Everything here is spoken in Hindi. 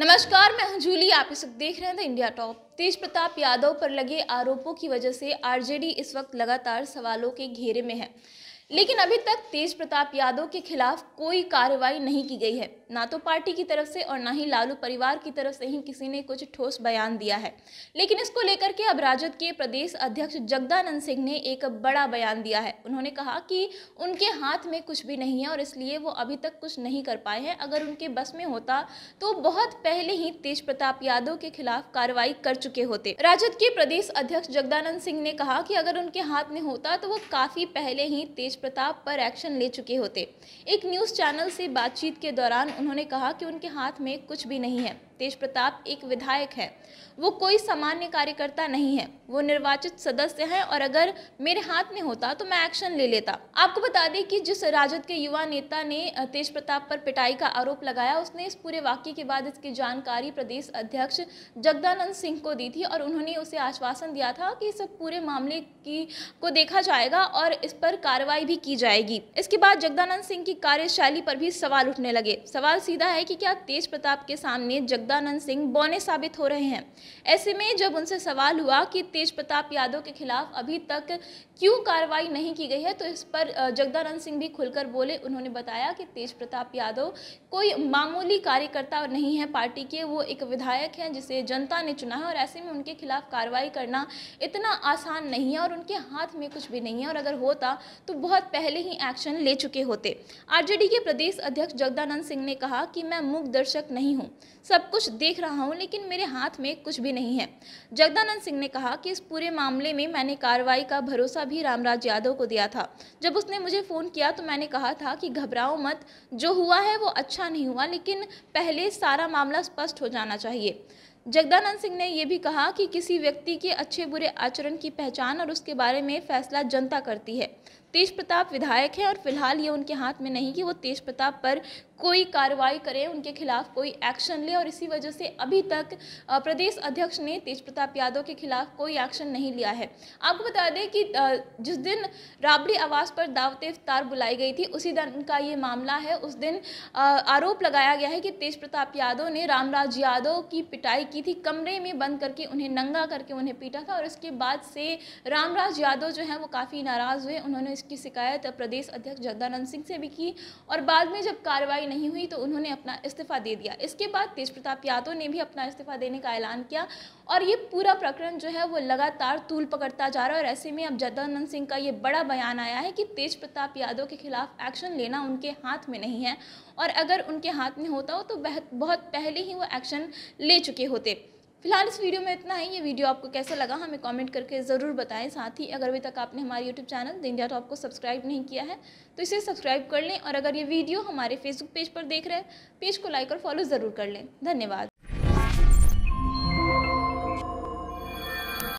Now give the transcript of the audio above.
नमस्कार मैं हूं जूली आप इस वक्त देख रहे हैं इंडिया टॉप तेज प्रताप यादव पर लगे आरोपों की वजह से आरजेडी इस वक्त लगातार सवालों के घेरे में है लेकिन अभी तक तेज प्रताप यादव के खिलाफ कोई कार्रवाई नहीं की गई है ना तो पार्टी की तरफ से और ना ही लालू परिवार की तरफ से ही किसी ने कुछ ठोस बयान दिया है लेकिन इसको लेकर के अब राजद के प्रदेश अध्यक्ष जगदानंद सिंह ने एक बड़ा बयान दिया है उन्होंने कहा कि उनके हाथ में कुछ भी नहीं है और इसलिए वो अभी तक कुछ नहीं कर पाए हैं अगर उनके बस में होता तो बहुत पहले ही तेज प्रताप यादव के खिलाफ कार्रवाई कर चुके होते राजद के प्रदेश अध्यक्ष जगदानंद सिंह ने कहा कि अगर उनके हाथ में होता तो वो काफी पहले ही तेज प्रताप पर एक्शन ले चुके होते एक न्यूज़ चैनल से बातचीत के दौरान उन्होंने कहा कि उनके हाथ में कुछ भी नहीं है तेज प्रताप एक विधायक है वो कोई सामान्य कार्यकर्ता नहीं है वो निर्वाचित सदस्य हैं और अगर मेरे हाथ में होता तो मैं एक्शन ले लेता आपको बता दें कि जिस राजद के युवा नेता ने तेज प्रताप पर पिटाई का आरोप लगाया उसने इस पूरे वाक्य के बाद इसकी जानकारी प्रदेश अध्यक्ष जगदानंद सिंह को दी थी और उन्होंने उसे आश्वासन दिया था कि इस पूरे मामले की को देखा जाएगा और इस पर कार्रवाई भी की जाएगी इसके बाद जगदानंद सिंह की कार्यशैली पर भी सवाल उठने लगे सवाल सीधा है कि क्या तेज प्रताप के सामने जगदानंद सिंह बौने साबित हो रहे हैं ऐसे में जब उनसे सवाल हुआ कि तेज प्रताप यादव के खिलाफ अभी तक क्यों कार्रवाई नहीं की गई है तो इस पर जगदानंद सिंह भी खुलकर बोले उन्होंने बताया कि तेज प्रताप यादव कोई मामूली कार्यकर्ता नहीं है पार्टी के वो एक विधायक हैं जिसे जनता ने चुना है और ऐसे में उनके खिलाफ कार्रवाई करना इतना आसान नहीं है और उनके हाथ में कुछ भी नहीं है और अगर होता तो बहुत बहुत पहले ही एक्शन ले चुके होते आरजेडी के प्रदेश अध्यक्ष जगदानंद सिंह ने कहा कि मैं मूक दर्शक नहीं हूं सब कुछ देख रहा हूं लेकिन मेरे हाथ में कुछ भी नहीं है जगदानंद सिंह ने कहा कि इस पूरे मामले में मैंने कार्रवाई का भरोसा भी रामराज यादव को दिया था जब उसने मुझे फ़ोन किया तो मैंने कहा था कि घबराओ मत जो हुआ है वो अच्छा नहीं हुआ लेकिन पहले सारा मामला स्पष्ट हो जाना चाहिए जगदानंद सिंह ने यह भी कहा कि किसी व्यक्ति के अच्छे बुरे आचरण की पहचान और उसके बारे में फैसला जनता करती है तेज प्रताप विधायक है और फिलहाल ये उनके हाथ में नहीं कि वो तेज प्रताप पर कोई कार्रवाई करें उनके खिलाफ कोई एक्शन ले और इसी वजह से अभी तक प्रदेश अध्यक्ष ने तेज प्रताप यादव के खिलाफ कोई एक्शन नहीं लिया है आपको बता दें कि जिस दिन राबड़ी आवास पर दावत इफ्तार बुलाई गई थी उसी दिन का ये मामला है उस दिन आरोप लगाया गया है कि तेज प्रताप यादव ने रामराज यादव की पिटाई की थी कमरे में बंद करके उन्हें नंगा करके उन्हें पीटा था और इसके बाद से रामराज यादव जो हैं वो काफ़ी नाराज़ हुए उन्होंने इसकी शिकायत प्रदेश अध्यक्ष जगदानंद सिंह से भी की और बाद में जब कार्रवाई नहीं हुई तो उन्होंने अपना इस्तीफा दे दिया इसके बाद तेज प्रताप यादव ने भी अपना इस्तीफा देने का ऐलान किया और ये पूरा प्रकरण जो है वो लगातार तूल पकड़ता जा रहा है और ऐसे में अब जगदानंद सिंह का ये बड़ा बयान आया है कि तेज प्रताप यादव के खिलाफ एक्शन लेना उनके हाथ में नहीं है और अगर उनके हाथ में होता हो तो बहुत पहले ही वो एक्शन ले चुके होते फिलहाल इस वीडियो में इतना ही ये वीडियो आपको कैसा लगा हमें कमेंट करके ज़रूर बताएं साथ ही अगर अभी तक आपने हमारे यूट्यूब चैनल इंडिया टॉप को सब्सक्राइब नहीं किया है तो इसे सब्सक्राइब कर लें और अगर ये वीडियो हमारे फेसबुक पेज पर देख रहे हैं पेज को लाइक और फॉलो ज़रूर कर लें धन्यवाद